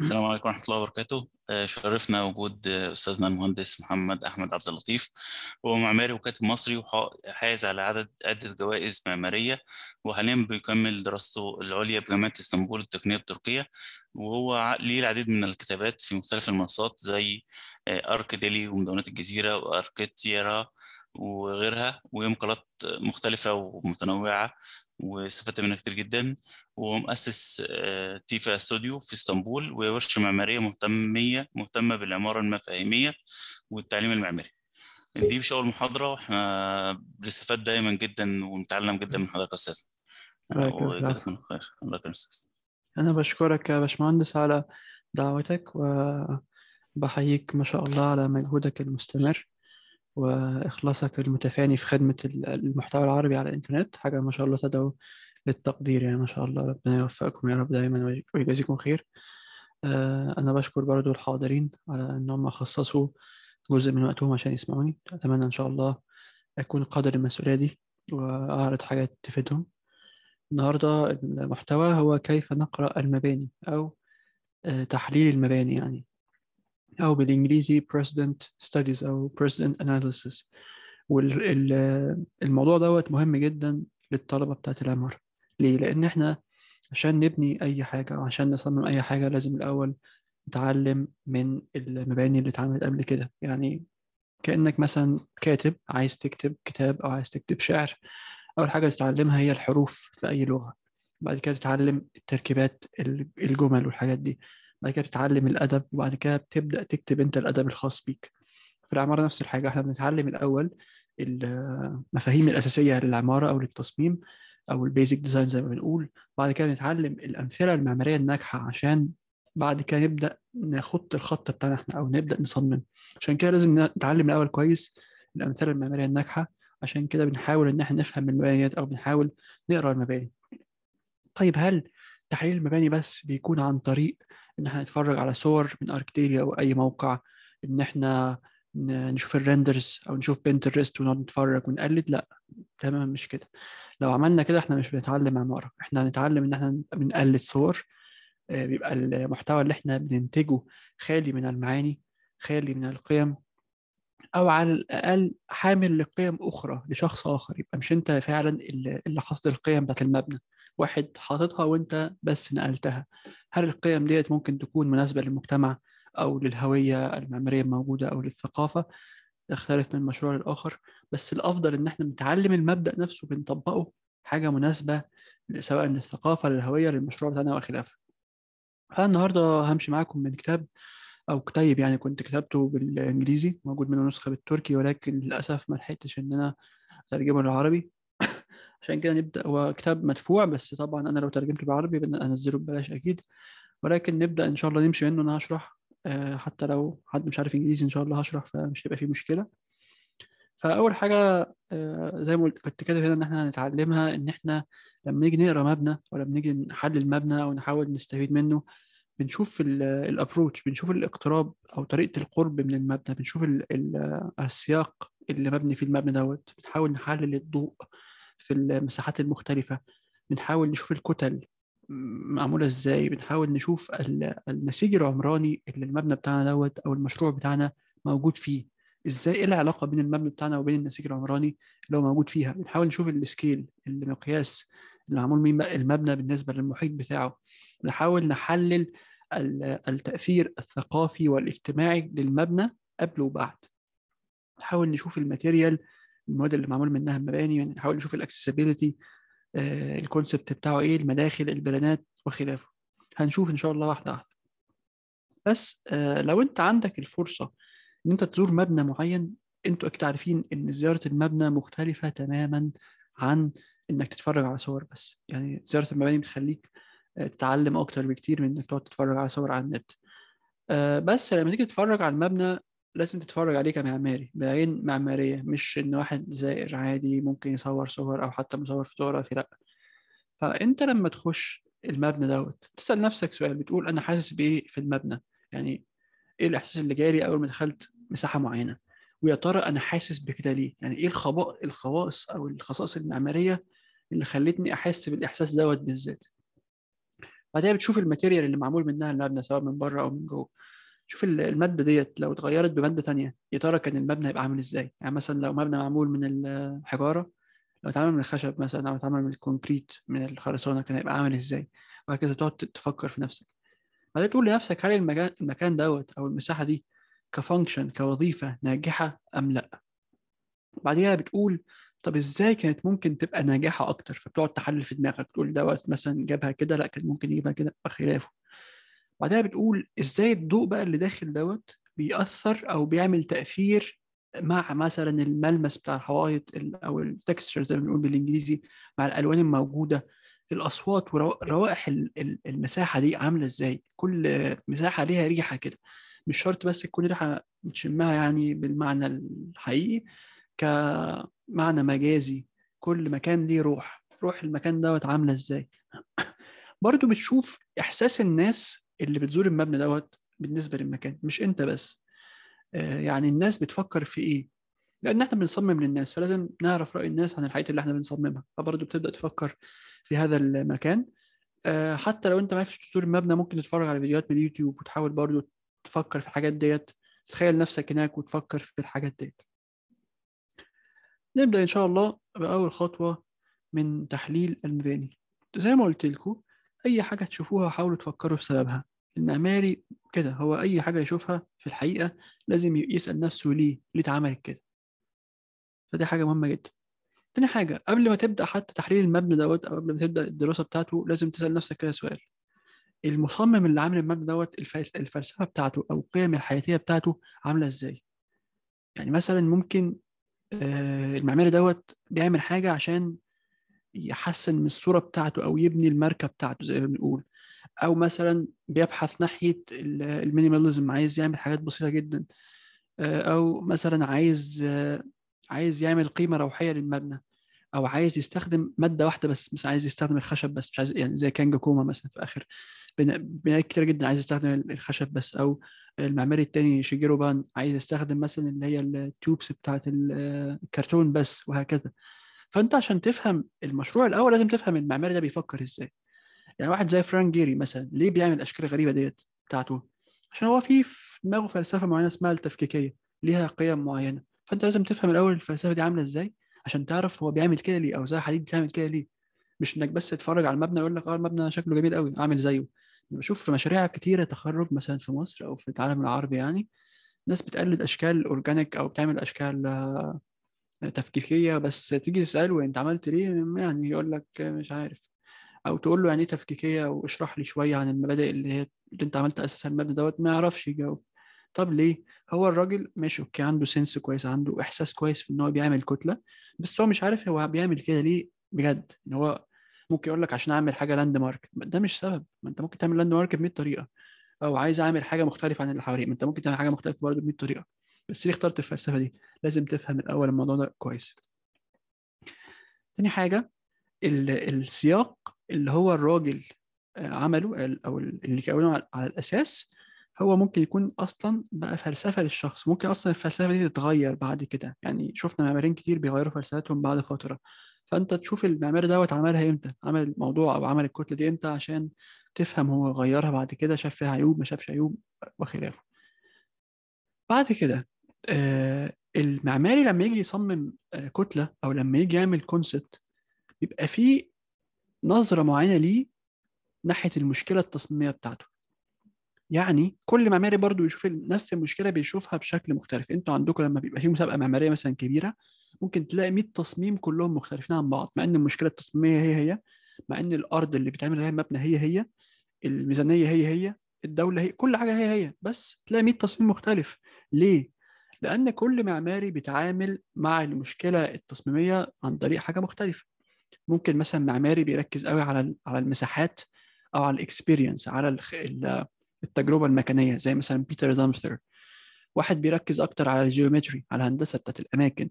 السلام عليكم ورحمه الله وبركاته آه، شرفنا وجود آه، استاذنا المهندس محمد احمد عبد اللطيف هو معماري وكاتب مصري وحائز على عدد عده جوائز معماريه وحاليا بيكمل دراسته العليا بجامعه اسطنبول التقنيه التركيه وهو ليه العديد من الكتابات في مختلف المنصات زي آه، ارك ديلي ومدونات الجزيره واركتيرا وغيرها ومقالات مختلفة ومتنوعة واستفدت منها كتير جدا ومؤسس آه، تيفا ستوديو في اسطنبول وورشة معمارية مهتمية مهتمة بالعمارة المفاهيمية والتعليم المعماري دي مش أول محاضرة واحنا بنستفاد دايما جدا ونتعلم جدا من حضرتك أستاذنا أستاذ الله آه، أنا بشكرك يا باشمهندس على دعوتك وبحييك ما شاء الله على مجهودك المستمر واخلاصك المتفاني في خدمه المحتوى العربي على الانترنت حاجه ما شاء الله تدعو للتقدير يعني ما شاء الله ربنا يوفقكم يا رب دايما ويجازيكم خير آه، انا بشكر برضو الحاضرين على انهم خصصوا جزء من وقتهم عشان يسمعوني اتمنى ان شاء الله اكون قدر المسؤوليه دي واعرض حاجات تفيدهم النهارده المحتوى هو كيف نقرا المباني او آه، تحليل المباني يعني او بالانجليزي president studies او president analysis والموضوع دوت مهم جدا للطلبه بتاعه العمارة ليه لان احنا عشان نبني اي حاجه او عشان نصمم اي حاجه لازم الاول نتعلم من المباني اللي اتعملت قبل كده يعني كانك مثلا كاتب عايز تكتب كتاب او عايز تكتب شعر اول حاجه تتعلمها هي الحروف في اي لغه بعد كده تتعلم التركيبات الجمل والحاجات دي بعد كده بتتعلم الادب وبعد كده بتبدا تكتب انت الادب الخاص بيك في العماره نفس الحاجه احنا بنتعلم الاول المفاهيم آه، الاساسيه للعماره او للتصميم او البيزك ديزاين زي ما بنقول بعد كده نتعلم الامثله المعماريه الناجحه عشان بعد كده نبدا نخط الخط بتاعنا احنا او نبدا نصمم عشان كده لازم نتعلم الاول كويس الامثله المعماريه الناجحه عشان كده بنحاول ان احنا نفهم المبانيات او بنحاول نقرا المباني طيب هل تحليل المباني بس بيكون عن طريق ان احنا نتفرج على صور من اركتيريا او اي موقع ان احنا نشوف الريندرز او نشوف بنترست ونقعد نتفرج ونقلد لا تمام مش كده لو عملنا كده احنا مش بنتعلم عمارة احنا هنتعلم ان احنا بنقلد صور آه، بيبقى المحتوى اللي احنا بننتجه خالي من المعاني خالي من القيم او على الاقل حامل لقيم اخرى لشخص اخر يبقى مش انت فعلا اللي حاطط القيم بتاعت المبنى واحد حاططها وانت بس نقلتها هل القيم ديت ممكن تكون مناسبه للمجتمع او للهويه المعماريه الموجوده او للثقافه تختلف من مشروع لاخر بس الافضل ان احنا نتعلم المبدا نفسه بنطبقه حاجه مناسبه سواء للثقافه للهويه للمشروع بتاعنا وخلافه فالنهارده النهارده همشي معاكم من كتاب او كتيب يعني كنت كتبته بالانجليزي موجود منه نسخه بالتركي ولكن للاسف ما لحقتش ان انا اترجمه للعربي عشان كده نبدا هو كتاب مدفوع بس طبعا انا لو ترجمته بالعربي هنزله ببلاش اكيد ولكن نبدا ان شاء الله نمشي منه انا هشرح آه، حتى لو حد مش عارف انجليزي ان شاء الله هشرح فمش هيبقى فيه مشكله فاول حاجه آه، زي ما كنت كاتب هنا ان احنا هنتعلمها ان احنا لما نيجي نقرا مبنى ولا بنيجي نحلل مبنى او نحاول نستفيد منه بنشوف الابروتش بنشوف الاقتراب او طريقه القرب من المبنى بنشوف السياق اللي مبني فيه المبنى دوت بنحاول نحلل الضوء في المساحات المختلفه بنحاول نشوف الكتل معموله ازاي بنحاول نشوف النسيج العمراني اللي المبنى بتاعنا دوت او المشروع بتاعنا موجود فيه ازاي ايه العلاقه بين المبنى بتاعنا وبين النسيج العمراني اللي هو موجود فيها بنحاول نشوف السكيل المقياس اللي معمول مين المبنى بالنسبه للمحيط بتاعه بنحاول نحلل التاثير الثقافي والاجتماعي للمبنى قبل وبعد نحاول نشوف الماتيريال المواد اللي معمول منها المباني يعني نحاول نشوف الاكسسبيلتي آه، الكونسبت بتاعه ايه المداخل البلانات وخلافه هنشوف ان شاء الله واحده واحده بس آه، لو انت عندك الفرصه ان انت تزور مبنى معين انتوا اكيد عارفين ان زياره المبنى مختلفه تماما عن انك تتفرج على صور بس يعني زياره المباني بتخليك آه، تتعلم اكتر بكتير من انك تقعد تتفرج على صور على النت بس لما تيجي تتفرج على المبنى لازم تتفرج عليه كمعماري بعين معمارية مش إن واحد زائر عادي ممكن يصور صور أو حتى مصور فوتوغرافي لأ فأنت لما تخش المبنى دوت تسأل نفسك سؤال بتقول أنا حاسس بإيه في المبنى يعني إيه الإحساس اللي جالي أول ما دخلت مساحة معينة ويا ترى أنا حاسس بكده ليه يعني إيه الخباء الخواص أو الخصائص المعمارية اللي خلتني أحس بالإحساس دوت بالذات بعدها بتشوف الماتيريال اللي معمول منها المبنى سواء من بره أو من جوه شوف الماده ديت لو اتغيرت بماده ثانيه يا ترى كان المبنى هيبقى عامل ازاي يعني مثلا لو مبنى معمول من الحجاره لو اتعمل من الخشب مثلا او اتعمل من الكونكريت من الخرسانه كان هيبقى عامل ازاي وهكذا تقعد تفكر في نفسك بعدين تقول لنفسك هل المكان المكان دوت او المساحه دي كفانكشن كوظيفه ناجحه ام لا بعديها بتقول طب ازاي كانت ممكن تبقى ناجحه اكتر فبتقعد تحلل في دماغك تقول دوت مثلا جابها كده لا كان ممكن يجيبها كده وخلافه وبعدها بتقول ازاي الضوء بقى اللي داخل دوت بيأثر او بيعمل تأثير مع مثلا الملمس بتاع الحوائط او التكستشر زي ما بنقول بالانجليزي مع الالوان الموجوده الاصوات وروائح المساحه دي عامله ازاي كل مساحه ليها ريحه كده مش شرط بس تكون ريحه بتشمها يعني بالمعنى الحقيقي كمعنى مجازي كل مكان ليه روح روح المكان دوت عامله ازاي برضو بتشوف احساس الناس اللي بتزور المبنى دوت بالنسبه للمكان مش انت بس آه، يعني الناس بتفكر في ايه لان احنا بنصمم للناس فلازم نعرف راي الناس عن الحاجات اللي احنا بنصممها فبرضه بتبدا تفكر في هذا المكان آه، حتى لو انت ما عرفتش تزور المبنى ممكن تتفرج على فيديوهات من اليوتيوب وتحاول برضه تفكر في الحاجات ديت تتخيل نفسك هناك وتفكر في الحاجات ديت نبدا ان شاء الله باول خطوه من تحليل المباني زي ما قلت لكم اي حاجه تشوفوها حاولوا تفكروا في سببها المعماري كده هو اي حاجه يشوفها في الحقيقه لازم يسال نفسه ليه ليه اتعملت كده فدي حاجه مهمه جدا تاني حاجه قبل ما تبدا حتى تحليل المبنى دوت او قبل ما تبدا الدراسه بتاعته لازم تسال نفسك كده سؤال المصمم اللي عامل المبنى دوت الفلسفه بتاعته او القيم الحياتيه بتاعته عامله ازاي يعني مثلا ممكن آه، المعماري دوت بيعمل حاجه عشان يحسن من الصوره بتاعته او يبني الماركه بتاعته زي ما بنقول او مثلا بيبحث ناحيه المينيماليزم عايز يعمل حاجات بسيطه جدا آه، او مثلا عايز آه، عايز يعمل قيمه روحيه للمبنى او عايز يستخدم ماده واحده بس مش عايز يستخدم الخشب بس مش عايز يعني زي كانجا كوما مثلا في اخر بناء كتير جدا عايز يستخدم الخشب بس او المعماري التاني شيجيرو بان عايز يستخدم مثلا اللي هي التوبس بتاعت آه، الكرتون بس وهكذا فانت عشان تفهم المشروع الاول لازم تفهم المعماري ده بيفكر ازاي يعني واحد زي فرانك جيري مثلا ليه بيعمل الاشكال الغريبه ديت بتاعته عشان هو في دماغه فلسفه معينه اسمها التفكيكيه ليها قيم معينه فانت لازم تفهم الاول الفلسفه دي عامله ازاي عشان تعرف هو بيعمل كده ليه او زي حديد بتعمل كده ليه مش انك بس تتفرج على المبنى يقول لك اه المبنى شكله جميل قوي اعمل زيه بشوف في مشاريع كتيره تخرج مثلا في مصر او في العالم العربي يعني ناس بتقلد اشكال اورجانيك او بتعمل اشكال تفكيكيه بس تيجي تساله انت عملت ليه يعني يقول لك مش عارف او تقول له يعني ايه تفكيكيه واشرح لي شويه عن المبادئ اللي هي اللي انت عملت اساسا المبدا دوت ما يعرفش يجاوب طب ليه هو الراجل ماشي اوكي عنده سنس كويس عنده احساس كويس في ان هو بيعمل كتله بس هو مش عارف هو بيعمل كده ليه بجد ان هو ممكن يقول لك عشان اعمل حاجه لاند مارك ده مش سبب ما انت ممكن تعمل لاند مارك ب 100 طريقه او عايز اعمل حاجه مختلفه عن اللي حواليك ما انت ممكن تعمل حاجه مختلفه برضه ب 100 طريقه بس ليه اخترت الفلسفه دي لازم تفهم الاول الموضوع ده كويس تاني حاجه السياق اللي هو الراجل عمله او اللي كونه على الاساس هو ممكن يكون اصلا بقى فلسفه للشخص ممكن اصلا الفلسفه دي تتغير بعد كده يعني شفنا معمارين كتير بيغيروا فلسفتهم بعد فتره فانت تشوف المعمار دوت عملها امتى عمل الموضوع او عمل الكتله دي امتى عشان تفهم هو غيرها بعد كده شاف فيها عيوب ما شافش عيوب وخلافه بعد كده آه، المعماري لما يجي يصمم آه، كتله او لما يجي يعمل كونسبت بيبقى فيه نظره معينه ليه ناحيه المشكله التصميميه بتاعته يعني كل معماري برضو بيشوف نفس المشكله بيشوفها بشكل مختلف انتوا عندكم لما بيبقى في مسابقه معماريه مثلا كبيره ممكن تلاقي 100 تصميم كلهم مختلفين عن بعض مع ان المشكله التصميميه هي هي مع ان الارض اللي بيتعمل عليها المبنى هي هي الميزانيه هي هي الدوله هي كل حاجه هي هي بس تلاقي 100 تصميم مختلف ليه لأن كل معماري بيتعامل مع المشكلة التصميمية عن طريق حاجة مختلفة ممكن مثلا معماري بيركز قوي على على المساحات أو على الاكسبيرينس على التجربة المكانية زي مثلا بيتر زامثر واحد بيركز أكتر على الجيومتري على الهندسة بتاعت الأماكن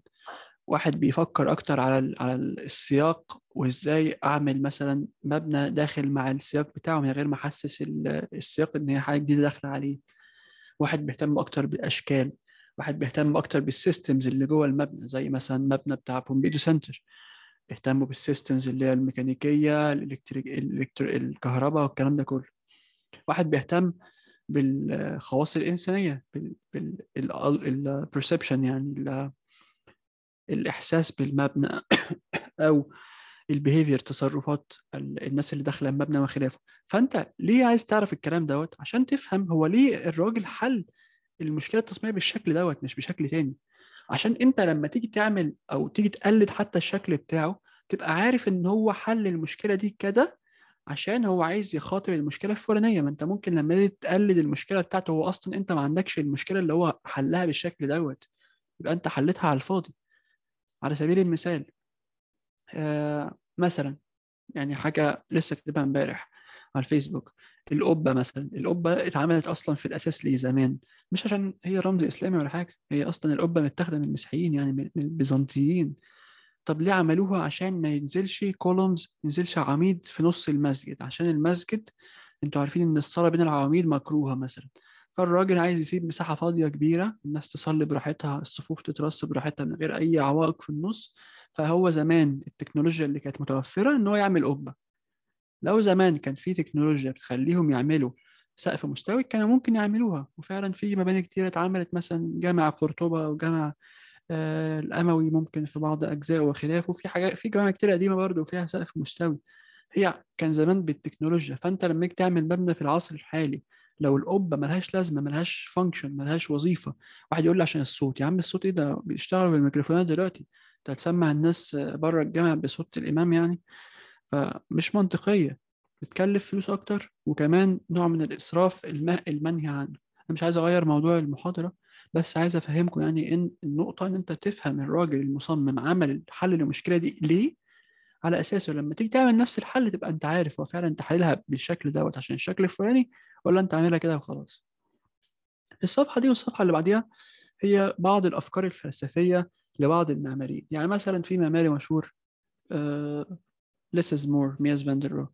واحد بيفكر أكتر على على السياق وإزاي أعمل مثلا مبنى داخل مع السياق بتاعه من غير ما أحسس السياق إن هي حاجة جديدة داخلة عليه واحد بيهتم أكتر بالأشكال واحد بيهتم اكتر بالسيستمز اللي جوه المبنى زي مثلا مبنى بتاع بومبيدو سنتر اهتموا بالسيستمز اللي هي الميكانيكيه الالكتريك الالكتر الكهرباء والكلام ده كله واحد بيهتم بالخواص الانسانيه البرسبشن يعني ال... الاحساس بالمبنى او البيهيفير تصرفات الناس اللي داخله المبنى وخلافه فانت ليه عايز تعرف الكلام دوت عشان تفهم هو ليه الراجل حل المشكله التصميميه بالشكل دوت مش بشكل تاني عشان انت لما تيجي تعمل او تيجي تقلد حتى الشكل بتاعه تبقى عارف ان هو حل المشكله دي كده عشان هو عايز يخاطب المشكله الفلانيه ما انت ممكن لما تقلد المشكله بتاعته هو اصلا انت ما عندكش المشكله اللي هو حلها بالشكل دوت يبقى انت حلتها على الفاضي على سبيل المثال آه مثلا يعني حاجه لسه كاتبها امبارح على الفيسبوك القبه مثلا القبه اتعملت اصلا في الاساس ليه زمان مش عشان هي رمز اسلامي ولا حاجه هي اصلا القبه متاخده من المسيحيين يعني من البيزنطيين طب ليه عملوها عشان ما ينزلش كولومز ما ينزلش عميد في نص المسجد عشان المسجد انتوا عارفين ان الصلاه بين العواميد مكروهه مثلا فالراجل عايز يسيب مساحه فاضيه كبيره الناس تصلي براحتها الصفوف تترص براحتها من غير اي عوائق في النص فهو زمان التكنولوجيا اللي كانت متوفره ان هو يعمل قبه لو زمان كان في تكنولوجيا بتخليهم يعملوا سقف مستوي كانوا ممكن يعملوها وفعلا في مباني كتيرة اتعملت مثلا جامع قرطبة وجامع آه، الأموي ممكن في بعض أجزاء وخلافه في حاجات في جوامع كتير قديمة برضه فيها سقف مستوي هي كان زمان بالتكنولوجيا فأنت لما تيجي تعمل مبنى في العصر الحالي لو القبة ملهاش لازمة ملهاش فانكشن ملهاش وظيفة واحد يقول لي عشان الصوت يا عم الصوت إيه ده بيشتغلوا بالميكروفونات دلوقتي أنت طيب هتسمع الناس بره الجامع بصوت الإمام يعني فمش منطقية بتكلف فلوس اكتر وكمان نوع من الاسراف المنهي عنه انا مش عايز اغير موضوع المحاضره بس عايز افهمكم يعني ان النقطه ان انت تفهم الراجل المصمم عمل حل للمشكله دي ليه على اساسه لما تيجي تعمل نفس الحل تبقى انت عارف هو فعلا انت حللها بالشكل دوت عشان الشكل الفلاني ولا انت عاملها كده وخلاص الصفحه دي والصفحه اللي بعديها هي بعض الافكار الفلسفيه لبعض المعماريين يعني مثلا في معماري مشهور از آه، مور مياس فاندر رو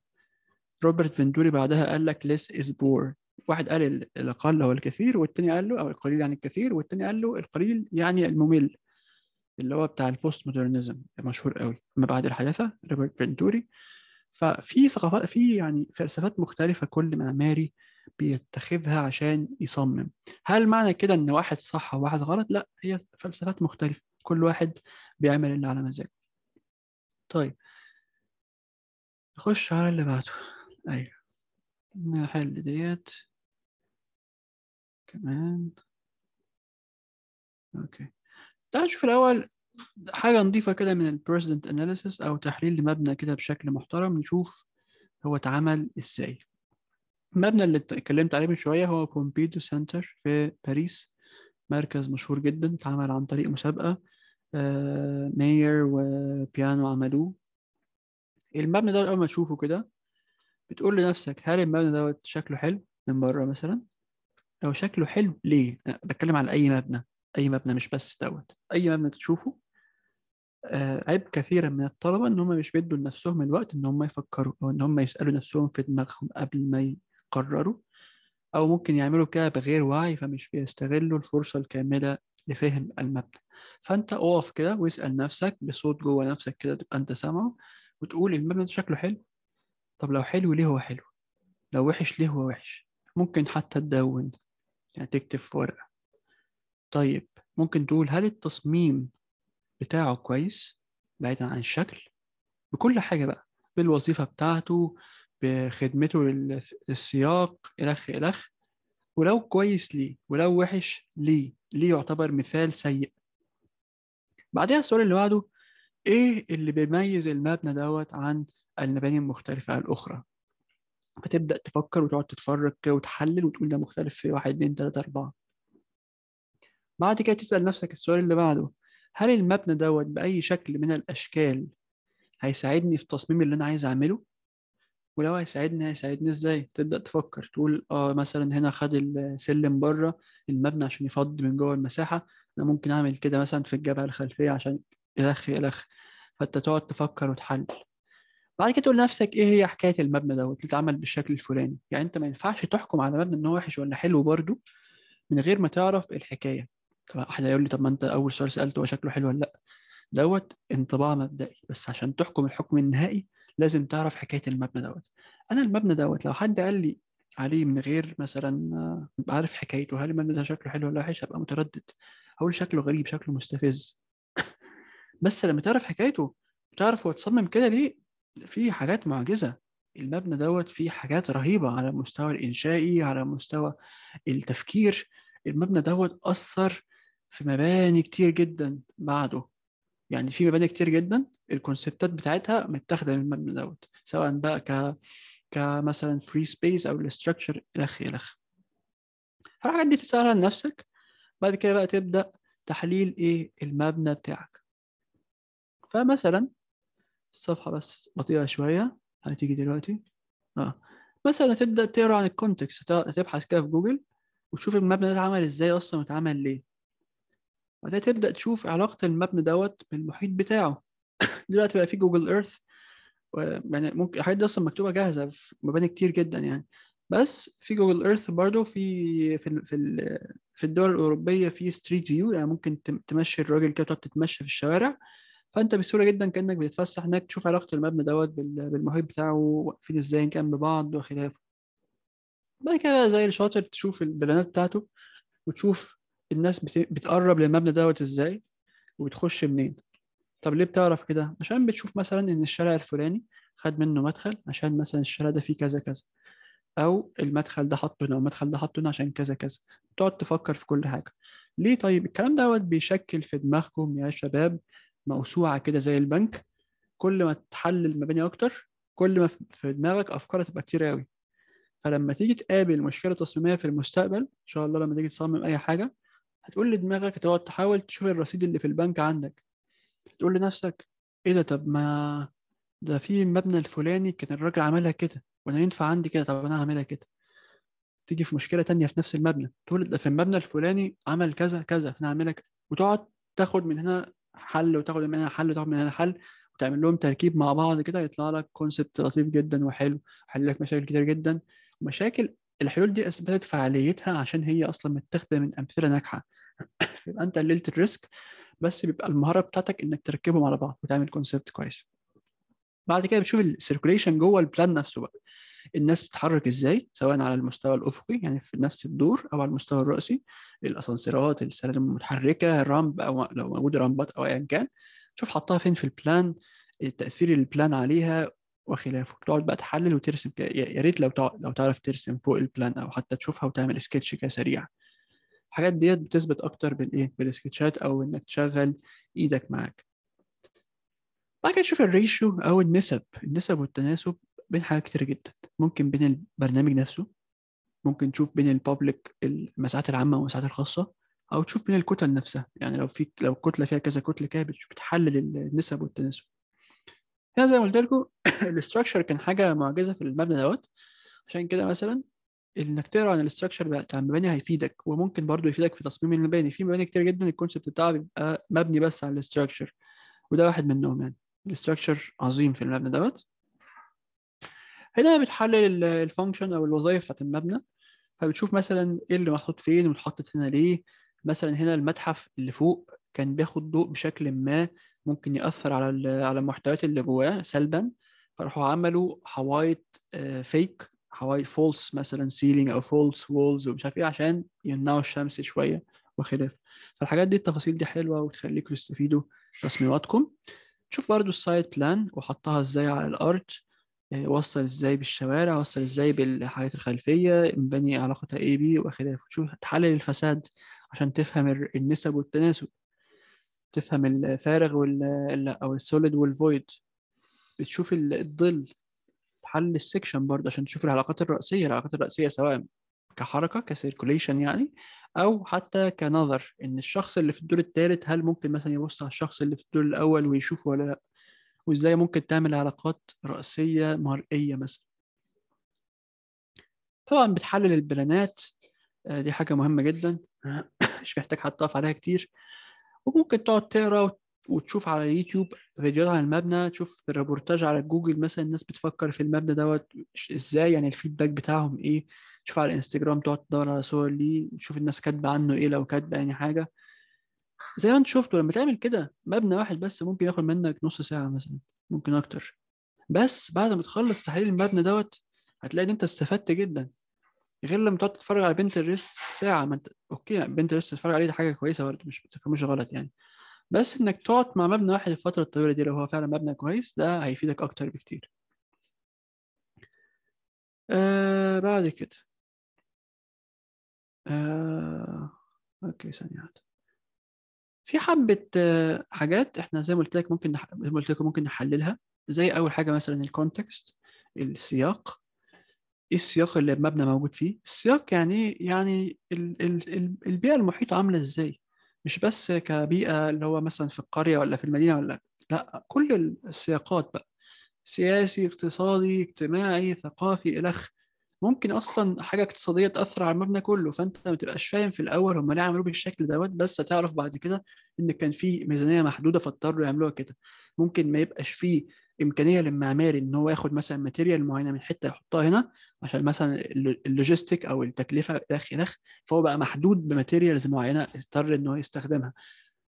روبرت فنتوري بعدها قال لك less is more واحد قال الأقل هو الكثير والتاني قال له أو القليل يعني الكثير والتاني قال له القليل يعني الممل اللي هو بتاع البوست مودرنزم مشهور قوي ما بعد الحداثة روبرت فنتوري ففي ثقافات في يعني فلسفات مختلفة كل معماري بيتخذها عشان يصمم هل معنى كده ان واحد صح وواحد غلط لا هي فلسفات مختلفة كل واحد بيعمل اللي على مزاجه طيب نخش على اللي بعده ايوه نحل ديت كمان اوكي تعال نشوف الاول حاجه نضيفه كده من البريسيدنت اناليسيس او تحليل لمبنى كده بشكل محترم نشوف هو اتعمل ازاي المبنى اللي اتكلمت عليه من شويه هو بومبيدو سنتر في باريس مركز مشهور جدا اتعمل عن طريق مسابقه ماير آه، وبيانو عملوه المبنى ده اول ما تشوفه كده بتقول لنفسك هل المبنى دوت شكله حلو من بره مثلا لو شكله حلو ليه بتكلم على اي مبنى اي مبنى مش بس دوت اي مبنى تشوفه آه عيب كثيرا من الطلبه ان هم مش بيدوا لنفسهم الوقت ان هم يفكروا او ان هم يسالوا نفسهم في دماغهم قبل ما يقرروا او ممكن يعملوا كده بغير وعي فمش بيستغلوا الفرصه الكامله لفهم المبنى فانت اقف كده واسال نفسك بصوت جوه نفسك كده تبقى انت سامعه وتقول المبنى ده شكله حلو طب لو حلو ليه هو حلو لو وحش ليه هو وحش ممكن حتى تدون يعني تكتب في ورقة طيب ممكن تقول هل التصميم بتاعه كويس بعيدا عن الشكل بكل حاجة بقى بالوظيفة بتاعته بخدمته للسياق إلخ إلخ ولو كويس ليه ولو وحش ليه ليه يعتبر مثال سيء بعدها السؤال اللي بعده ايه اللي بيميز المبنى دوت عن المباني المختلفة الأخرى فتبدأ تفكر وتقعد تتفرج كده وتحلل وتقول ده مختلف في واحد اتنين تلاتة أربعة بعد كده تسأل نفسك السؤال اللي بعده هل المبنى دوت بأي شكل من الأشكال هيساعدني في التصميم اللي أنا عايز أعمله؟ ولو هيساعدني هيساعدني ازاي تبدا تفكر تقول اه مثلا هنا خد السلم بره المبنى عشان يفض من جوه المساحه انا ممكن اعمل كده مثلا في الجبهه الخلفيه عشان الخ الخ فانت تقعد تفكر وتحلل بعد كده تقول لنفسك ايه هي حكايه المبنى دوت اللي اتعمل بالشكل الفلاني يعني انت ما ينفعش تحكم على مبنى ان هو وحش ولا حلو برضه من غير ما تعرف الحكايه طب احد هيقول لي طب ما انت اول سؤال سالته هو شكله حلو ولا لا دوت انطباع مبدئي بس عشان تحكم الحكم النهائي لازم تعرف حكايه المبنى دوت انا المبنى دوت لو حد قال لي عليه من غير مثلا عارف حكايته هل المبنى ده شكله حلو ولا وحش هبقى متردد هقول شكله غريب شكله مستفز بس لما تعرف حكايته تعرف هو اتصمم كده ليه في حاجات معجزه المبنى دوت فيه حاجات رهيبه على المستوى الانشائي على مستوى التفكير المبنى دوت اثر في مباني كتير جدا بعده يعني في مباني كتير جدا الكونسبتات بتاعتها متاخده من المبنى دوت سواء بقى ك كمثلا فري سبيس او الاستراكشر الخ الخ فالحاجات دي تسالها لنفسك بعد كده بقى تبدا تحليل ايه المبنى بتاعك فمثلا الصفحه بس بطيئه شويه هتيجي دلوقتي اه مثلا تبدا تقرا عن الكونتكست تبحث كده في جوجل وتشوف المبنى ده اتعمل ازاي اصلا واتعمل ليه بعدها تبدا تشوف علاقه المبنى دوت بالمحيط بتاعه دلوقتي بقى في جوجل ايرث يعني ممكن الحاجات دي اصلا مكتوبه جاهزه في مباني كتير جدا يعني بس في جوجل ايرث برضو في في في في الدول الاوروبيه في ستريت فيو يعني ممكن تمشي الراجل كده تقعد تتمشى في الشوارع فانت بسهوله جدا كانك بتتفسح هناك تشوف علاقه المبنى دوت بالمحيط بتاعه واقفين ازاي كان ببعض وخلافه بعد كده بقى زي الشاطر تشوف البلانات بتاعته وتشوف الناس بتقرب للمبنى دوت ازاي وبتخش منين طب ليه بتعرف كده عشان بتشوف مثلا ان الشارع الفلاني خد منه مدخل عشان مثلا الشارع ده فيه كذا كذا او المدخل ده حطه هنا والمدخل ده حطه هنا عشان كذا كذا تقعد تفكر في كل حاجه ليه طيب الكلام دوت بيشكل في دماغكم يا شباب موسوعه كده زي البنك كل ما تحلل المباني اكتر كل ما في دماغك افكار تبقى كتير قوي فلما تيجي تقابل مشكله تصميميه في المستقبل ان شاء الله لما تيجي تصمم اي حاجه هتقول لدماغك هتقعد تحاول تشوف الرصيد اللي في البنك عندك تقول لنفسك ايه ده طب ما ده في المبنى الفلاني كان الراجل عملها كده وانا ينفع عندي كده طب انا هعملها كده تيجي في مشكله تانية في نفس المبنى تقول ده في المبنى الفلاني عمل كذا كذا فانا هعملها كده وتقعد تاخد من هنا حل وتاخد منها حل وتاخد منها حل وتعمل لهم تركيب مع بعض كده يطلع لك كونسبت لطيف جدا وحلو حل لك مشاكل كتير جدا مشاكل الحلول دي اثبتت فعاليتها عشان هي اصلا متاخده من امثله ناجحه يبقى انت قللت الريسك بس بيبقى المهاره بتاعتك انك تركبهم على بعض وتعمل كونسبت كويس بعد كده بتشوف السيركوليشن جوه البلان نفسه بقى الناس بتتحرك ازاي سواء على المستوى الافقي يعني في نفس الدور او على المستوى الرأسي الاسانسيرات السلالم المتحركه الرامب او لو موجود رامبات او ايا كان شوف حطها فين في البلان تاثير البلان عليها وخلافه تقعد بقى تحلل وترسم يا ريت لو لو تعرف ترسم فوق البلان او حتى تشوفها وتعمل سكتش كده سريع الحاجات ديت بتثبت اكتر بالايه بالسكتشات او انك تشغل ايدك معاك بعد كده تشوف الريشيو او النسب النسب والتناسب بين حاجات كتير جدا ممكن بين البرنامج نفسه ممكن تشوف بين البابليك المساحات العامه والمساحات الخاصه او تشوف بين الكتل نفسها يعني لو في لو كتله فيها كذا كتله كده بتحلل النسب والتناسب هنا زي ما قلت لكم الاستراكشر كان حاجه معجزه في المبنى دوت عشان كده مثلا انك تقرا عن الاستراكشر بتاع المباني هيفيدك وممكن برضه يفيدك في تصميم المباني في مباني كتير جدا الكونسيبت بتاعها بيبقى مبني بس على الاستراكشر وده واحد منهم يعني الاستراكشر عظيم في المبنى دوت هنا بتحلل الفانكشن او الوظائف بتاعت المبنى فبتشوف مثلا ايه اللي محطوط فين واتحطت هنا ليه مثلا هنا المتحف اللي فوق كان بياخد ضوء بشكل ما ممكن يأثر على على المحتويات اللي جواه سلبا فراحوا عملوا حوايط فيك حوايط فولس مثلا سيلينج او فولس وولز ومش عارف ايه عشان يمنعوا الشمس شويه وخلاف فالحاجات دي التفاصيل دي حلوه وتخليكم تستفيدوا تصميماتكم شوف برضو السايت بلان وحطها ازاي على الارت وصل ازاي بالشوارع وصل ازاي بالحاجات الخلفيه مبني علاقتها ايه بيه واخدها تشوف تحلل الفساد عشان تفهم النسب والتناسب تفهم الفارغ وال او السوليد والفويد بتشوف الظل تحلل السكشن برضه عشان تشوف العلاقات الرأسية العلاقات الرأسية سواء كحركة كسيركوليشن يعني أو حتى كنظر إن الشخص اللي في الدور الثالث هل ممكن مثلا يبص على الشخص اللي في الدور الأول ويشوفه ولا لأ وازاي ممكن تعمل علاقات رأسية مرئية مثلا طبعا بتحلل البيانات آه، دي حاجة مهمة جدا مش محتاج حتى أقف عليها كتير وممكن تقعد تقرا وتشوف على اليوتيوب فيديوهات عن المبنى تشوف الريبورتاج على جوجل مثلا الناس بتفكر في المبنى دوت ازاي يعني الفيدباك بتاعهم ايه تشوف على الانستجرام تقعد تدور على صور ليه تشوف الناس كاتبه عنه ايه لو كاتبه يعني حاجه زي ما انت شفته لما تعمل كده مبنى واحد بس ممكن ياخد منك نص ساعه مثلا ممكن اكتر بس بعد ما تخلص تحليل المبنى دوت هتلاقي ان انت استفدت جدا غير لما تقعد تتفرج على بنترست ساعه ما انت اوكي بنترست يعني تتفرج عليه دي حاجه كويسه برضه مش تفهموش غلط يعني بس انك تقعد مع مبنى واحد الفتره الطويله دي لو هو فعلا مبنى كويس ده هيفيدك اكتر بكتير آه بعد كده آه اوكي ثانيه واحده في حبه آه، حاجات احنا زي ما قلت لك ممكن زي ما قلت لكم ممكن نحللها زي اول حاجه مثلا الكونتكست السياق ايه السياق اللي المبنى موجود فيه السياق يعني يعني ال... ال... البيئه المحيطه عامله ازاي مش بس كبيئه اللي هو مثلا في القريه ولا في المدينه ولا لا كل السياقات بقى سياسي اقتصادي اجتماعي ثقافي الخ ممكن اصلا حاجه اقتصاديه تاثر على المبنى كله فانت ما تبقاش فاهم في الاول هم ليه عملوه بالشكل دوت بس هتعرف بعد كده ان كان في ميزانيه محدوده فاضطروا يعملوها كده ممكن ما يبقاش فيه امكانيه للمعماري ان هو ياخد مثلا ماتيريال معينه من حته يحطها هنا عشان مثلا اللوجيستيك او التكلفه الخ الخ فهو بقى محدود بماتيريالز معينه اضطر ان هو يستخدمها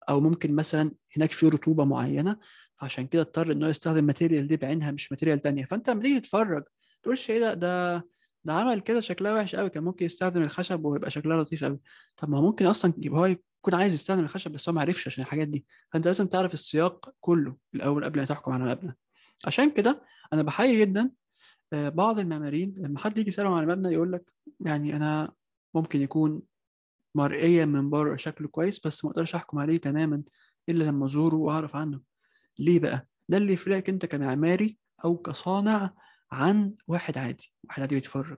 او ممكن مثلا هناك في رطوبه معينه فعشان كده اضطر ان هو يستخدم ماتيريال دي بعينها مش ماتيريال ثانيه فانت لما تيجي تتفرج تقولش ايه ده ده ده عمل كده شكلها وحش قوي كان ممكن يستخدم الخشب ويبقى شكلها لطيف قوي طب ما هو ممكن اصلا يبقى هو يكون عايز يستخدم الخشب بس هو ما عرفش عشان الحاجات دي فانت لازم تعرف السياق كله الاول قبل ما تحكم على مبنى عشان كده انا بحيي جدا آه، بعض المعماريين لما حد يجي يسالهم على مبنى يقول لك يعني انا ممكن يكون مرئيا من بره شكله كويس بس ما اقدرش احكم عليه تماما الا لما ازوره واعرف عنه ليه بقى ده اللي يفرقك انت كمعماري او كصانع عن واحد عادي واحد عادي بيتفرج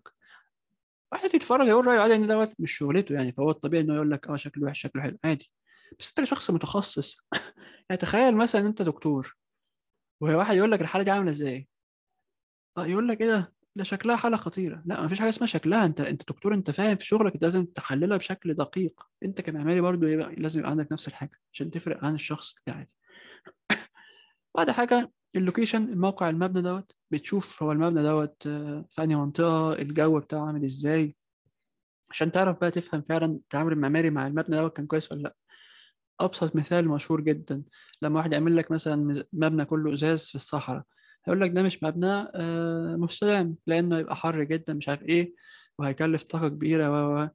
واحد بيتفرج يقول رايه عادي ان دوت مش شغلته يعني فهو الطبيعي انه يقول لك اه شكله وحش شكله حلو عادي بس انت كشخص متخصص يعني تخيل مثلا انت دكتور وهي واحد يقول لك الحاله دي عامله ازاي اه يقول لك ايه ده ده شكلها حاله خطيره لا مفيش حاجه اسمها شكلها انت انت دكتور انت فاهم في شغلك انت لازم تحللها بشكل دقيق انت كمعماري برضو ايه لازم يبقى عندك نفس الحاجه عشان تفرق عن الشخص العادي يعني. بعد حاجه اللوكيشن الموقع المبنى دوت بتشوف هو المبنى دوت آه، في انهي منطقه الجو بتاعه عامل ازاي عشان تعرف بقى تفهم فعلا التعامل المعماري مع المبنى دوت كان كويس ولا لا ابسط مثال مشهور جدا لما واحد يعمل لك مثلا مبنى كله ازاز في الصحراء هيقول لك ده مش مبنى آه، مستدام لانه هيبقى حر جدا مش عارف ايه وهيكلف طاقه كبيره و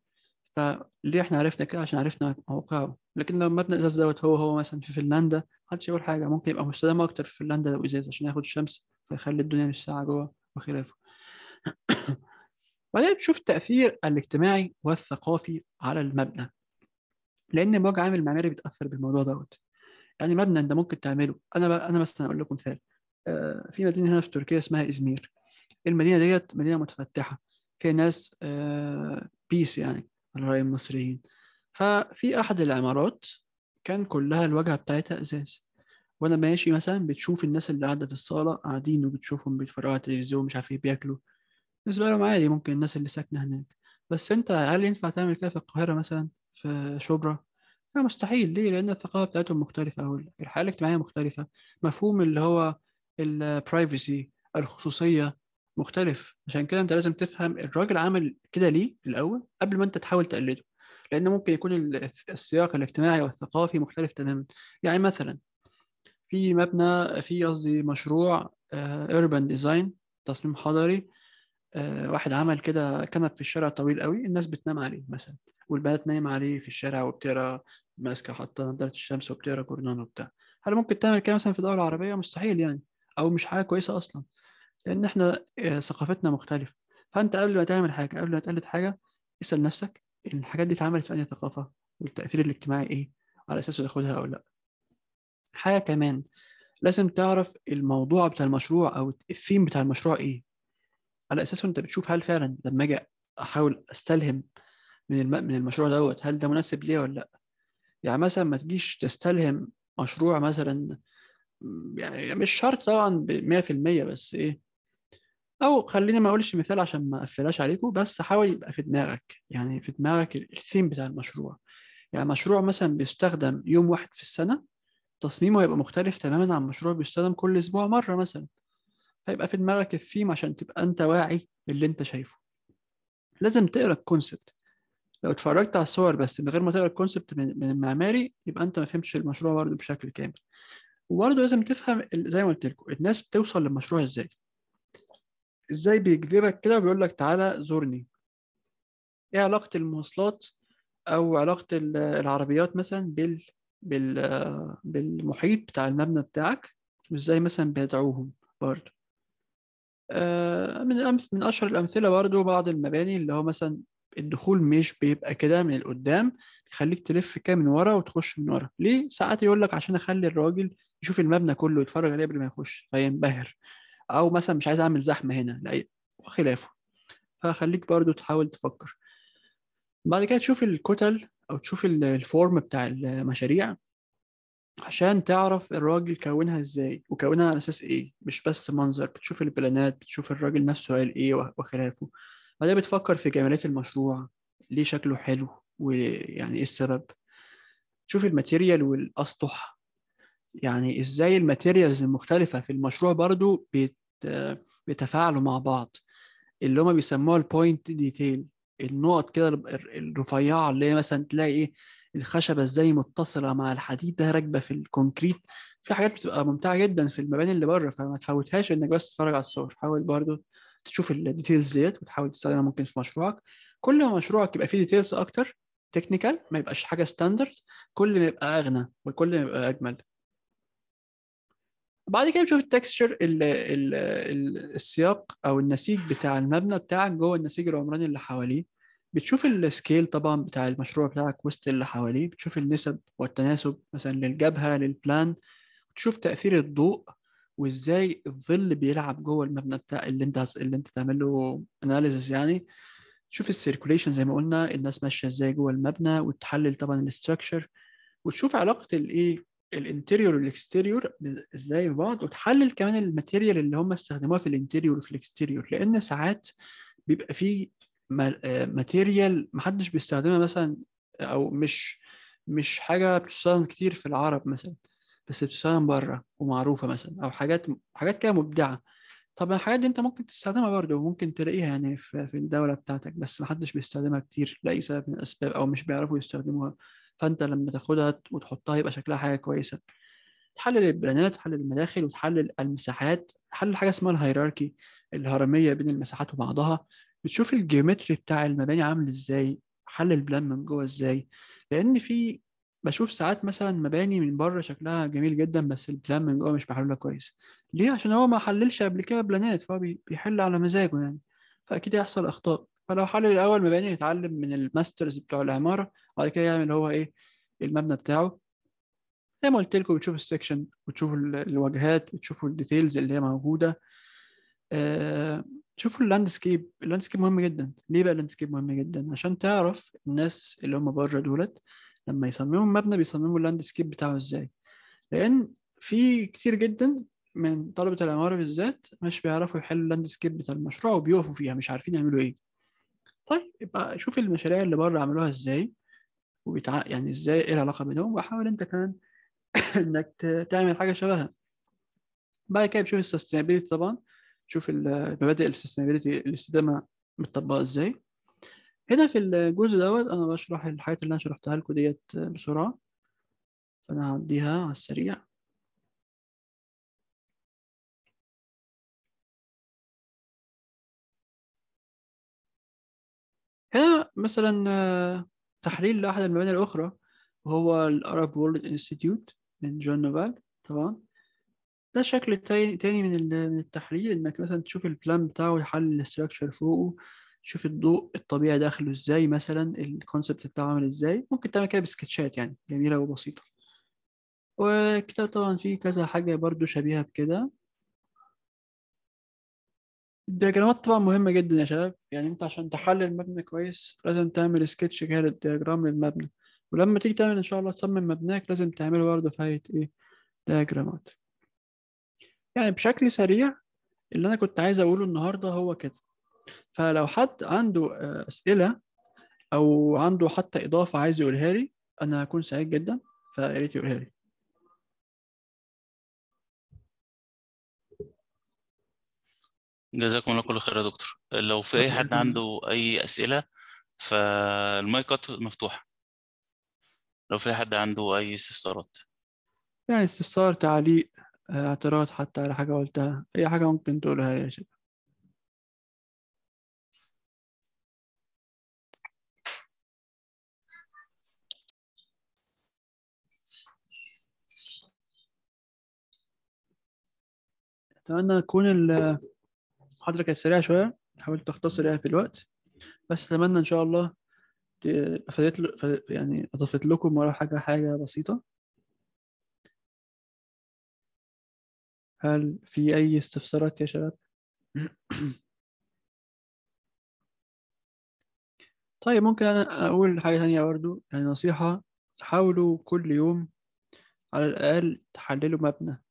فليه احنا عرفنا كده عشان عرفنا موقعه لكن لو مبنى الازاز دوت هو هو مثلا في فنلندا محدش يقول حاجه ممكن يبقى مستدام اكتر في فنلندا لو ازاز عشان ياخد الشمس فيخلي الدنيا مش ساقعه جوه وخلافه وبعدين تشوف التاثير الاجتماعي والثقافي على المبنى لان الموج عامل المعماري بيتاثر بالموضوع دوت يعني مبنى انت ممكن تعمله انا انا مثلا اقول لكم مثال آه، في مدينه هنا في تركيا اسمها ازمير المدينه ديت مدينه متفتحه فيها ناس بيس آه، يعني على راي المصريين ففي احد العمارات كان كلها الواجهه بتاعتها ازاز وانا ماشي مثلا بتشوف الناس اللي قاعده في الصاله قاعدين وبتشوفهم بيتفرجوا على التلفزيون مش عارف ايه بياكلوا بالنسبه لهم عادي ممكن الناس اللي ساكنه هناك بس انت هل ينفع تعمل كده في القاهره مثلا في شبرا لا مستحيل ليه لان الثقافه بتاعتهم مختلفه او الحياه الاجتماعيه مختلفه مفهوم اللي هو البرايفسي الخصوصيه مختلف عشان كده انت لازم تفهم الراجل عمل كده ليه الاول قبل ما انت تحاول تقلده لأنه ممكن يكون السياق الاجتماعي والثقافي مختلف تماما يعني مثلا في مبنى في قصدي مشروع أوربان آه، ديزاين تصميم حضري آه، واحد عمل كده كنب في الشارع طويل قوي الناس بتنام عليه مثلا والبنات نايمة عليه في الشارع وبتقرا ماسكة حاطة نضارة الشمس وبتقرا جورنان وبتاع هل ممكن تعمل كده مثلا في الدول العربية مستحيل يعني أو مش حاجة كويسة أصلا لأن إحنا آه، ثقافتنا مختلفة فأنت قبل ما تعمل حاجة قبل ما تقلد حاجة اسأل نفسك الحاجات دي اتعملت في أنهي ثقافة والتأثير الاجتماعي إيه على أساسه تاخدها أو لأ حاجة كمان لازم تعرف الموضوع بتاع المشروع أو الثيم بتاع المشروع إيه على أساسه أنت بتشوف هل فعلا لما أجي أحاول أستلهم من الم... من المشروع دوت هل ده مناسب ليا ولا لأ يعني مثلا ما تجيش تستلهم مشروع مثلا يعني مش شرط طبعا ب 100% بس ايه او خليني ما اقولش مثال عشان ما اقفلهاش عليكم بس حاول يبقى في دماغك يعني في دماغك الثيم بتاع المشروع يعني مشروع مثلا بيستخدم يوم واحد في السنه تصميمه هيبقى مختلف تماما عن مشروع بيستخدم كل اسبوع مره مثلا فيبقى في دماغك الثيم عشان تبقى انت واعي باللي انت شايفه لازم تقرا الكونسبت لو اتفرجت على الصور بس من غير ما تقرا الكونسبت من المعماري يبقى انت ما فهمتش المشروع برضه بشكل كامل وبرضه لازم تفهم زي ما قلت لكم الناس بتوصل للمشروع ازاي ازاي بيجذبك كده وبيقول لك تعالى زورني ايه علاقة المواصلات او علاقة العربيات مثلا بال بال بالمحيط بتاع المبنى بتاعك وازاي مثلا بيدعوهم برضه آه، من من اشهر الامثله برضه بعض المباني اللي هو مثلا الدخول مش بيبقى كده من القدام يخليك تلف كده من ورا وتخش من ورا ليه ساعات يقول لك عشان اخلي الراجل يشوف المبنى كله يتفرج عليه قبل ما يخش فينبهر او مثلا مش عايز اعمل زحمه هنا لاي وخلافه فخليك برضو تحاول تفكر بعد كده تشوف الكتل او تشوف الفورم بتاع المشاريع عشان تعرف الراجل كونها ازاي وكونها على اساس ايه مش بس منظر بتشوف البلانات بتشوف الراجل نفسه قال ايه وخلافه بعدها بتفكر في جمالات المشروع ليه شكله حلو ويعني ايه السبب تشوف الماتيريال والاسطح يعني ازاي الماتيريالز المختلفه في المشروع برضو بيت بيتفاعلوا مع بعض اللي هما بيسموها البوينت ديتيل النقط كده الرفيعه اللي هي مثلا تلاقي ايه الخشبه ازاي متصله مع الحديد ده راكبه في الكونكريت في حاجات بتبقى ممتعه جدا في المباني اللي بره فما تفوتهاش انك بس تتفرج على الصور حاول برضو تشوف الديتيلز ديت وتحاول تستخدمها ممكن في مشروعك كل ما مشروعك يبقى فيه ديتيلز اكتر تكنيكال ما يبقاش حاجه ستاندرد كل ما يبقى اغنى وكل ما يبقى اجمل بعد كده بتشوف التكستشر السياق او النسيج بتاع المبنى بتاعك جوه النسيج العمراني اللي حواليه بتشوف السكيل طبعا بتاع المشروع بتاعك وسط اللي حواليه بتشوف النسب والتناسب مثلا للجبهه للبلان تشوف تاثير الضوء وازاي الظل بيلعب جوه المبنى بتاع اللي انت اللي انت تعمل له اناليسيس يعني تشوف السيركوليشن زي ما قلنا الناس ماشيه ازاي جوه المبنى وتحلل طبعا الاستراكشر وتشوف علاقه الايه الانتريور والاكستيريور ازاي بعض وتحلل كمان الماتيريال اللي هم استخدموها في الانتريور وفي الاكستيريور لان ساعات بيبقى في آه، ماتيريال محدش بيستخدمها مثلا او مش مش حاجه بتستخدم كتير في العرب مثلا بس بتستخدم بره ومعروفه مثلا او حاجات حاجات كده مبدعه طب الحاجات دي انت ممكن تستخدمها برضه وممكن تلاقيها يعني في الدوله بتاعتك بس محدش بيستخدمها كتير لاي سبب من الاسباب او مش بيعرفوا يستخدموها فانت لما تاخدها وتحطها يبقى شكلها حاجه كويسه تحلل البلانات تحلل المداخل وتحلل المساحات تحلل حاجه اسمها الهيراركي الهرميه بين المساحات وبعضها بتشوف الجيومتري بتاع المباني عامل ازاي حل البلان من جوه ازاي لان في بشوف ساعات مثلا مباني من بره شكلها جميل جدا بس البلان من جوه مش محلولة كويس ليه عشان هو ما حللش قبل كده بلانات فهو بيحل على مزاجه يعني فاكيد هيحصل اخطاء فلو حلل الاول مباني هيتعلم من الماسترز بتوع العماره بعد كده يعمل هو ايه المبنى بتاعه زي ما قلت لكم بتشوف السكشن وتشوف الواجهات وتشوفوا الديتيلز اللي هي موجوده أه شوفوا اللاندسكيب اللاندسكيب مهم جدا ليه بقى اللاندسكيب مهم جدا عشان تعرف الناس اللي هم بره دولت لما يصمموا مبنى بيصمموا اللاندسكيب بتاعه ازاي لان في كتير جدا من طلبة العمارة بالذات مش بيعرفوا يحلوا اللاندسكيب بتاع المشروع وبيقفوا فيها مش عارفين يعملوا ايه طيب يبقى شوف المشاريع اللي بره عملوها ازاي وبيتع... يعني ازاي ايه العلاقه بينهم وحاول انت كمان انك تعمل حاجه شبهها بعد كده بشوف السستينابيلتي طبعا شوف المبادئ السستينابيلتي الاستدامه متطبقه ازاي هنا في الجزء دوت انا بشرح الحاجات اللي انا شرحتها لكم ديت بسرعه فانا هعديها على السريع مثلا آه، تحليل لأحد المباني الأخرى وهو الأرب وورلد انستيتيوت من جون نوفال طبعا ده شكل تاني من التحليل إنك مثلا تشوف البلان بتاعه يحلل الستراكشر فوقه تشوف الضوء الطبيعي داخله ازاي مثلا الكونسبت بتاعه عامل ازاي ممكن تعمل كده بسكتشات يعني جميلة وبسيطة والكتاب طبعا فيه كذا حاجة برضو شبيهة بكده الدياجرامات طبعا مهمة جدا يا شباب يعني انت عشان تحلل مبنى كويس لازم تعمل سكتش كده للدياجرام للمبنى ولما تيجي تعمل ان شاء الله تصمم مبناك لازم تعمله برضه في هيئة ايه دياجرامات يعني بشكل سريع اللي انا كنت عايز اقوله النهاردة هو كده فلو حد عنده آه، اسئلة او عنده حتى اضافة عايز يقولها لي انا هكون سعيد جدا فياريت يقولها لي جزاكم الله كل خير يا دكتور لو في اي حد عنده اي اسئله فالمايكات مفتوحه لو في حد عنده اي استفسارات يعني استفسار تعليق اعتراض حتى على حاجه قلتها اي حاجه ممكن تقولها يا شباب اتمنى يكون المحاضرة كانت سريعة شوية حاولت يعني في الوقت بس أتمنى إن شاء الله أفادت يعني أضفت لكم ولا حاجة حاجة بسيطة هل في أي استفسارات يا شباب؟ طيب ممكن أنا أقول حاجة تانية برضو يعني نصيحة حاولوا كل يوم على الأقل تحللوا مبنى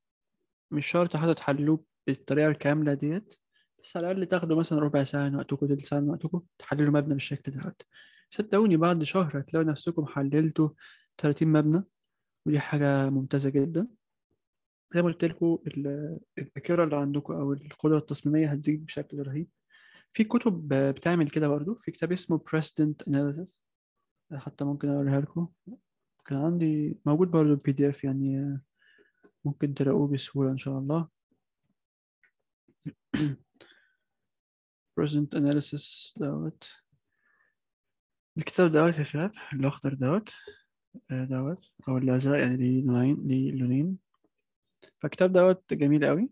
مش شرط حتى تحللوه بالطريقة الكاملة ديت بس على الأقل تاخدوا مثلا ربع ساعة من وقتكم تلت ساعة من وقتكم تحللوا مبنى بالشكل ده صدقوني بعد شهر هتلاقوا نفسكم حللتوا 30 مبنى ودي حاجة ممتازة جدا زي ما قلت لكم الذاكرة اللي عندكم أو القدرة التصميمية هتزيد بشكل رهيب في كتب بتعمل كده برضو في كتاب اسمه Precedent Analysis حتى ممكن أوريها لكم كان عندي موجود برضو بي دي اف يعني ممكن تلاقوه بسهولة إن شاء الله present analysis دوت الكتاب دوت يا شباب الأخضر دوت آه، دوت أو الأزرق يعني ليه لونين ليه لونين فالكتاب دوت جميل أوي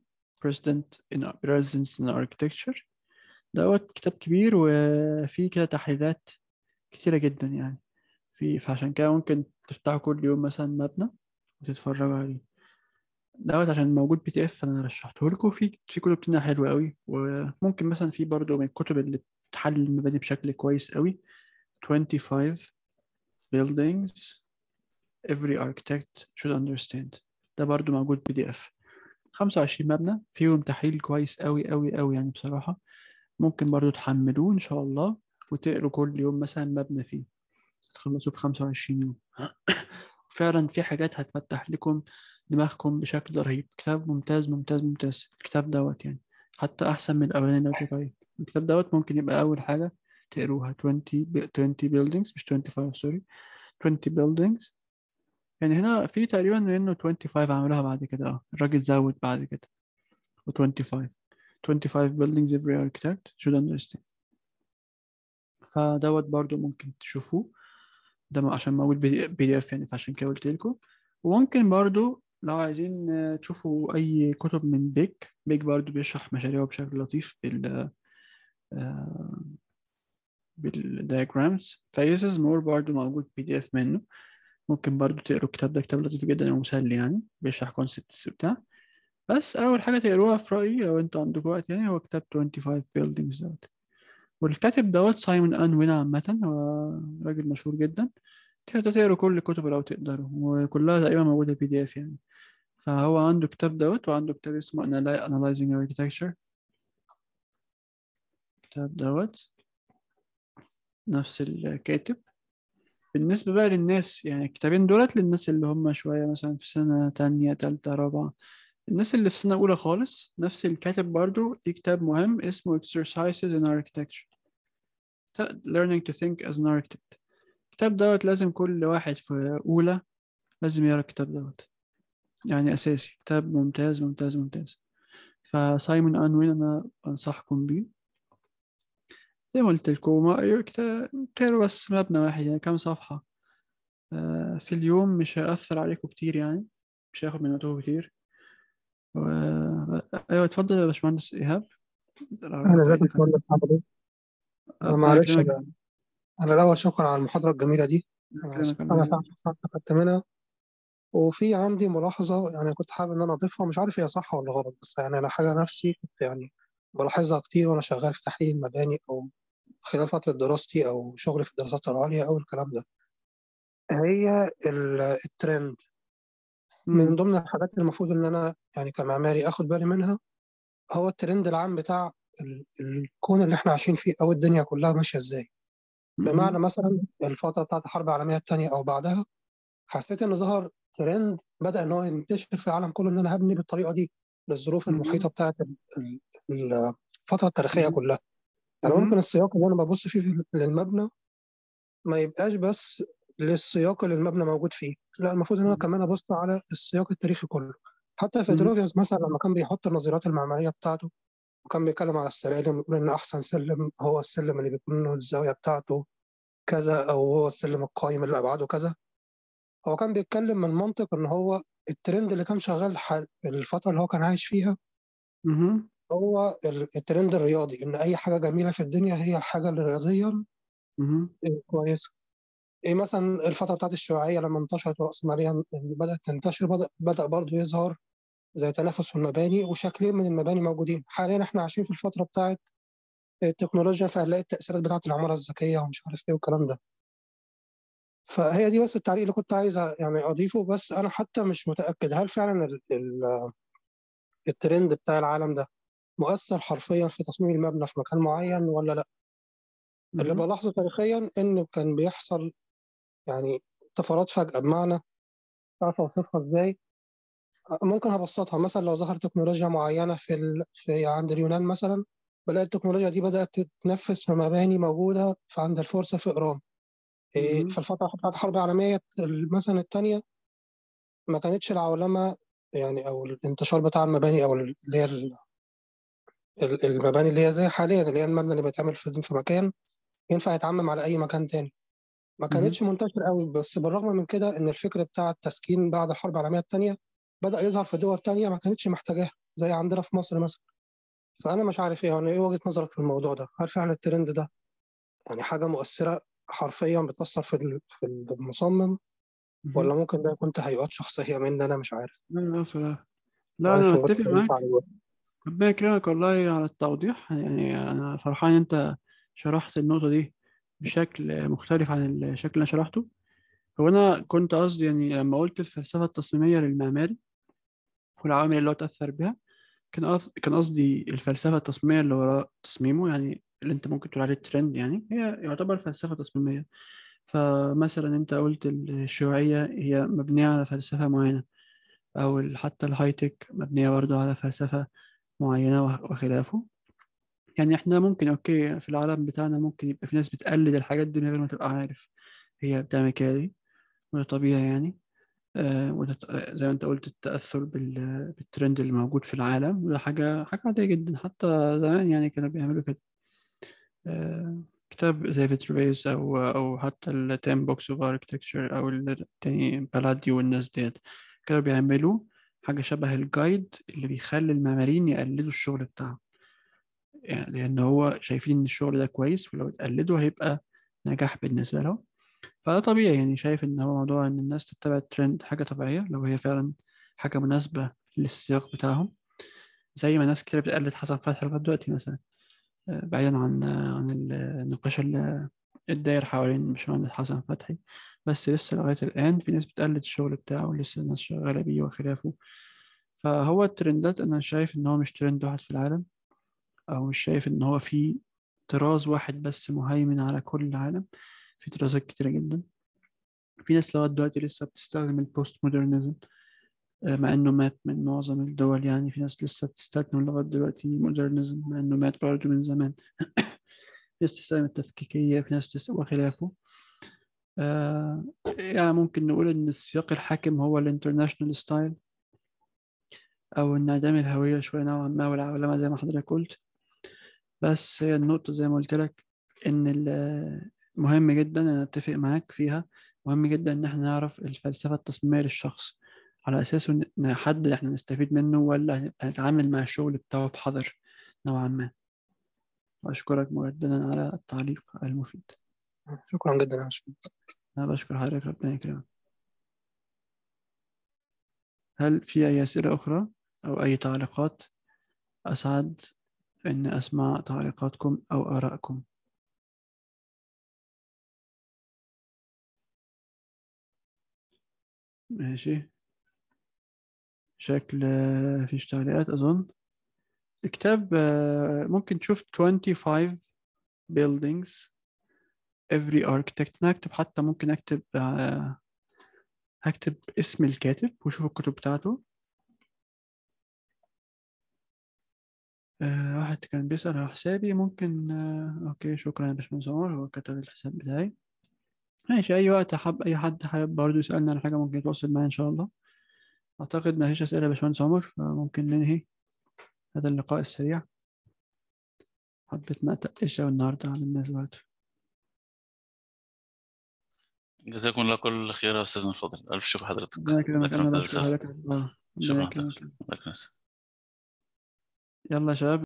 president in presence in architecture دوت كتاب كبير وفيه كده تحليلات كتيرة جدا يعني في فعشان كده ممكن تفتحوا كل يوم مثلا مبنى وتتفرجوا عليه دوت عشان موجود بي دي اف فانا رشحته لكم في في كتب تانية حلوه قوي وممكن مثلا في برضه من الكتب اللي بتحلل المباني بشكل كويس قوي 25 buildings every architect should understand ده برضه موجود بي دي اف 25 مبنى فيهم تحليل كويس قوي قوي قوي يعني بصراحه ممكن برضه تحملوه ان شاء الله وتقروا كل يوم مثلا مبنى فيه تخلصوه في 25 يوم فعلا في حاجات هتفتح لكم دماغكم بشكل رهيب كتاب ممتاز ممتاز ممتاز الكتاب دوت يعني حتى أحسن من الأولاني لو تقريه الكتاب دوت ممكن يبقى أول حاجة تقروها 20 20 buildings مش 25 سوري 20 buildings يعني هنا في تقريبا انه 25 عملوها بعد كده اه الراجل زود بعد كده و 25 25 buildings every architect should understand فدوت برضو ممكن تشوفوه ده عشان موجود بي دي اف يعني فعشان كده قلت لكم وممكن برضو لو عايزين آه، تشوفوا أي كتب من بيك بيك برضو بيشرح مشاريعه بشكل لطيف آه، بال بالدياجرامز فيسز مور برضو موجود بي دي اف منه ممكن برضو تقروا الكتاب ده كتاب لطيف جدا ومسلي يعني بيشرح كونسبتس وبتاع بس أول حاجة تقروها في رأيي لو أنتوا عندكم وقت يعني هو كتاب 25 buildings دوت والكاتب دوت سايمون أن وين عامة هو راجل مشهور جدا تقدروا تقروا كل كتبه لو تقدروا وكلها تقريبا موجودة بي دي اف يعني فهو عنده كتاب دوت وعنده كتاب اسمه Analyzing Architecture الكتاب دوت نفس الكاتب بالنسبة بقى للناس يعني الكتابين دولت للناس اللي هم شوية مثلا في سنة تانية تالتة رابعة الناس اللي في سنة أولى خالص نفس الكاتب برضو ليه كتاب مهم اسمه Exercises in Architecture Learning to Think as an Architect الكتاب دوت لازم كل واحد في أولى لازم يقرا الكتاب دوت يعني أساسي كتاب ممتاز ممتاز ممتاز فسايمون أنوين أنا أنصحكم بيه زي ما قلت لكم قروا بس مبنى واحد يعني كم صفحة آه، في اليوم مش هيأثر عليكم كتير يعني مش هياخد من وقتكم كتير و... أيوة اتفضل يا باشمهندس إيهاب أهلا ازيك يا باشمهندس معلش أنا الأول شكرا على المحاضرة الجميلة دي أنا أنا استفدت منها وفي عندي ملاحظه يعني كنت حابب ان انا اضيفها مش عارف هي صح ولا غلط بس يعني انا حاجه نفسي كنت يعني بلاحظها كتير وانا شغال في تحليل المباني او خلال فتره دراستي او شغلي في الدراسات العليا او الكلام ده هي الترند من ضمن الحاجات اللي المفروض ان انا يعني كمعماري اخد بالي منها هو الترند العام بتاع الكون اللي احنا عايشين فيه او الدنيا كلها ماشيه ازاي بمعنى مثلا الفتره بتاعت الحرب العالميه الثانيه او بعدها حسيت ان ظهر ترند بدا ان هو ينتشر في العالم كله ان انا هبني بالطريقه دي للظروف المحيطه بتاعت الفتره التاريخيه كلها يعني ممكن السياق اللي انا ببص فيه للمبنى ما يبقاش بس للسياق اللي المبنى موجود فيه لا المفروض ان انا كمان ابص على السياق التاريخي كله حتى في دروجيز مثلا لما كان بيحط النظريات المعماريه بتاعته وكان بيتكلم على السلالم يقول ان احسن سلم هو السلم اللي بيكون الزاويه بتاعته كذا او هو السلم القايم اللي ابعاده كذا هو كان بيتكلم من منطق ان هو الترند اللي كان شغال حل الفتره اللي هو كان عايش فيها هو الترند الرياضي ان اي حاجه جميله في الدنيا هي الحاجه اللي رياضيا كويسه ايه مثلا الفتره بتاعت الشيوعيه لما انتشرت راس ماليا بدات تنتشر بدا بدا برضه يظهر زي تنافس في المباني وشكلين من المباني موجودين حاليا احنا عايشين في الفتره بتاعت التكنولوجيا فهنلاقي التاثيرات بتاعت العماره الذكيه ومش عارف ايه والكلام ده فهي دي بس التعليق اللي كنت عايز يعني اضيفه بس انا حتى مش متاكد هل فعلا الترند بتاع العالم ده مؤثر حرفيا في تصميم المبنى في مكان معين ولا لا اللي بلاحظه تاريخيا ان كان بيحصل يعني طفرات فجاه بمعنى عارف اوصفها ازاي ممكن هبسطها مثلا لو ظهر تكنولوجيا معينه في ال... في عند اليونان مثلا بلاقي التكنولوجيا دي بدات تتنفس في مباني موجوده في عند الفرصه في ايران إيه، في الفتره بتاعت الحرب العالميه مثلا الثانيه ما كانتش العولمه يعني او الانتشار بتاع المباني او اللي هي المباني اللي هي زي حاليا اللي هي المبنى اللي بيتعمل في في مكان ينفع يتعمم على اي مكان تاني ما كانتش منتشر قوي بس بالرغم من كده ان الفكر بتاع التسكين بعد الحرب العالميه الثانيه بدا يظهر في دول تانية ما كانتش محتاجاها زي عندنا في مصر مثلا فانا مش عارف ايه يعني ايه وجهه نظرك في الموضوع ده هل فعلا الترند ده يعني حاجه مؤثره حرفيا بتأثر في في المصمم ولا ممكن ده يكون تهيؤات شخصية مني أنا مش عارف لا لا بصراحة لا أنا متفق معاك ربنا يكرمك والله على التوضيح يعني أنا فرحان أنت شرحت النقطة دي بشكل مختلف عن الشكل اللي أنا شرحته هو أنا كنت قصدي يعني لما قلت الفلسفة التصميمية للمعماري والعوامل اللي هو تأثر بها كان كان قصدي الفلسفة التصميمية اللي وراء تصميمه يعني اللي انت ممكن تقول عليه ترند يعني هي يعتبر فلسفة تصميمية فمثلا انت قلت الشيوعية هي مبنية على فلسفة معينة او حتى الهاي تك مبنية برضه على فلسفة معينة وخلافه يعني احنا ممكن اوكي في العالم بتاعنا ممكن يبقى في ناس بتقلد الحاجات دي من غير ما تبقى عارف هي بتعمل كده وده طبيعي يعني آه، وده زي ما انت قلت التأثر بالترند اللي موجود في العالم وده حاجة حاجة عادية جدا حتى زمان يعني كانوا بيعملوا كده آه، كتاب زي فيتروفيز او او حتى التيم بوكس اوف اركتكتشر او التاني بلاديو والناس ديت كانوا بيعملوا حاجه شبه الجايد اللي بيخلي المعماريين يقلدوا الشغل بتاعهم يعني لان هو شايفين ان الشغل ده كويس ولو اتقلده هيبقى نجاح بالنسبه له فده طبيعي يعني شايف ان هو موضوع ان الناس تتبع الترند حاجه طبيعيه لو هي فعلا حاجه مناسبه للسياق بتاعهم زي ما ناس كتير بتقلد حسن فتحي لغايه دلوقتي مثلا بعيدا عن عن النقاش اللي الداير حوالين باشمهندس حسن فتحي بس لسه لغاية الآن في ناس بتقلد الشغل بتاعه ولسه الناس شغالة بيه وخلافه فهو الترندات أنا شايف إن هو مش ترند واحد في العالم أو مش شايف إن هو في طراز واحد بس مهيمن على كل العالم في طرازات كتيرة جدا في ناس لغاية دلوقتي لسه بتستخدم البوست مودرنزم آه، مع انه مات من معظم الدول يعني في ناس لسه بتستخدم لغايه دلوقتي مودرنزم مع انه مات برضه من زمان في ناس التفكيكيه في ناس بتستخدم وخلافه آه، يعني ممكن نقول ان السياق الحاكم هو الانترناشونال ستايل او انعدام الهويه شويه نوعا ما والعولمه زي ما حضرتك قلت بس هي النقطه زي ما قلت لك ان مهم جدا انا اتفق معاك فيها مهم جدا ان احنا نعرف الفلسفه التصميميه للشخص على اساسه نحدد احنا نستفيد منه ولا هنتعامل مع الشغل بتاعه بحذر نوعا ما واشكرك مجددا على التعليق المفيد شكرا جدا يا انا بشكر حضرتك ربنا يكرمك هل في اي اسئله اخرى او اي تعليقات اسعد ان اسمع تعليقاتكم او ارائكم ماشي شكل مفيش آه، تعليقات أظن الكتاب آه، ممكن تشوف 25 buildings every architect أنا حتى ممكن أكتب هكتب آه، اسم الكاتب وشوف الكتب بتاعته واحد كان بيسأل على حسابي ممكن أوكي شكرا يا باشمهندس عمر هو كتب الحساب بتاعي ماشي أي وقت حب أي حد حابب برضه يسألني على حاجة ممكن يتواصل معايا إن شاء الله أعتقد ما فيش أسئلة يا باشمهندس عمر فممكن ننهي هذا اللقاء السريع حبيت ما أتقلش النهاردة على الناس برضه جزاكم الله كل خير يا أستاذنا الفاضل ألف شكر حضرتك شكرا حضرتك شكرا لك يلا يا شباب